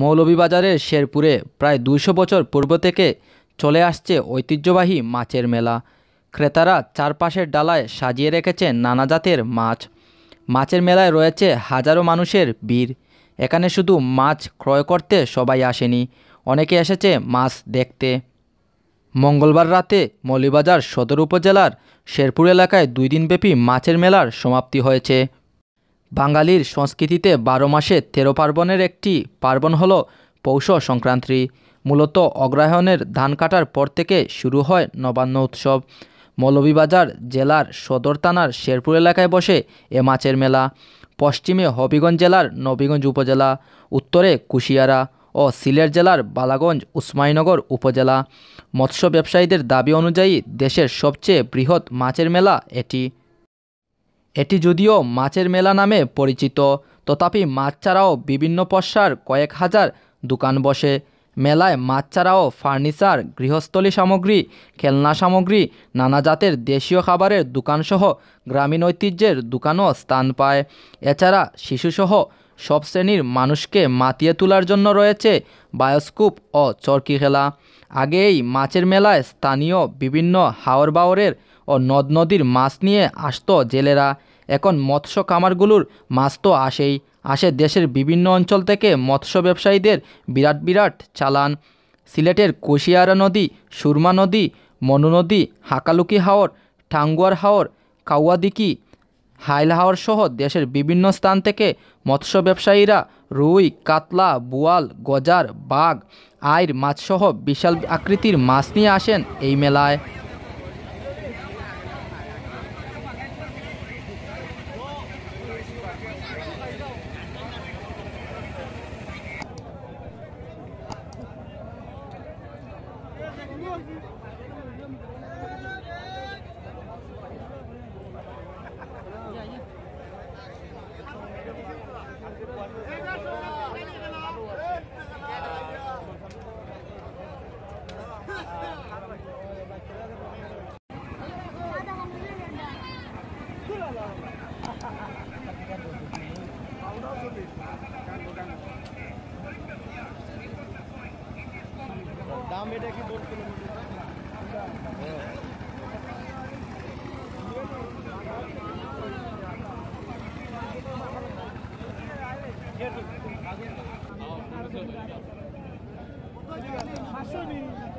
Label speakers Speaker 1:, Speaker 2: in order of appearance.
Speaker 1: মৌলভীবাজারের শেরপুরে প্রায় দুইশো বছর পূর্ব থেকে চলে আসছে ঐতিহ্যবাহী মাছের মেলা ক্রেতারা চারপাশের ডালায় সাজিয়ে রেখেছে নানা জাতের মাছ মাছের মেলায় রয়েছে হাজারো মানুষের ভিড় এখানে শুধু মাছ ক্রয় করতে সবাই আসেনি অনেকে এসেছে মাছ দেখতে মঙ্গলবার রাতে মৌলিবাজার সদর উপজেলার শেরপুর এলাকায় দুই দিনব্যাপী মাছের মেলার সমাপ্তি হয়েছে বাঙালির সংস্কৃতিতে বারো মাসে তেরো পার্বণের একটি পার্বণ হল পৌষ সংক্রান্তি মূলত অগ্রহায়ণের ধান কাটার পর থেকে শুরু হয় নবান্ন উৎসব মৌলভীবাজার জেলার সদর থানার শেরপুর এলাকায় বসে এ মাছের মেলা পশ্চিমে হবিগঞ্জ জেলার নবীগঞ্জ উপজেলা উত্তরে কুশিয়ারা ও সিলেট জেলার বালাগঞ্জ উসমাইনগর উপজেলা মৎস্য ব্যবসায়ীদের দাবি অনুযায়ী দেশের সবচেয়ে বৃহৎ মাছের মেলা এটি এটি যদিও মাছের মেলা নামে পরিচিত তথাপি মাছ ছাড়াও বিভিন্ন পশ্চার কয়েক হাজার দোকান বসে মেলায় মাছ ছাড়াও ফার্নিচার গৃহস্থলী সামগ্রী খেলনা সামগ্রী নানা জাতের দেশীয় খাবারের দোকানসহ গ্রামীণ ঐতিহ্যের দোকানও স্থান পায় এছাড়া শিশুসহ সব শ্রেণীর মানুষকে মাতিয়ে তোলার জন্য রয়েছে বায়োস্কোপ ও চরকি খেলা আগেই মাছের মেলায় স্থানীয় বিভিন্ন হাওর বাওরের ও নদ নদীর মাছ নিয়ে আসত জেলেরা এখন মৎস্য কামারগুলোর মাছ তো আসেই আসে দেশের বিভিন্ন অঞ্চল থেকে মৎস্য ব্যবসায়ীদের বিরাট বিরাট চালান সিলেটের কুশিয়ারা নদী সুরমা নদী মনু নদী হাকালুকি হাওর ঠাঙ্গুয়ার হাওর কাউয়াদিকি হাইল হাওর সহ দেশের বিভিন্ন স্থান থেকে মৎস্য ব্যবসায়ীরা রুই কাতলা বুয়াল গজার বাঘ আয়ের মাছসহ বিশাল আকৃতির মাছ নিয়ে আসেন এই মেলায় Серьезно? দাম এটা কি বলছিল সাতশো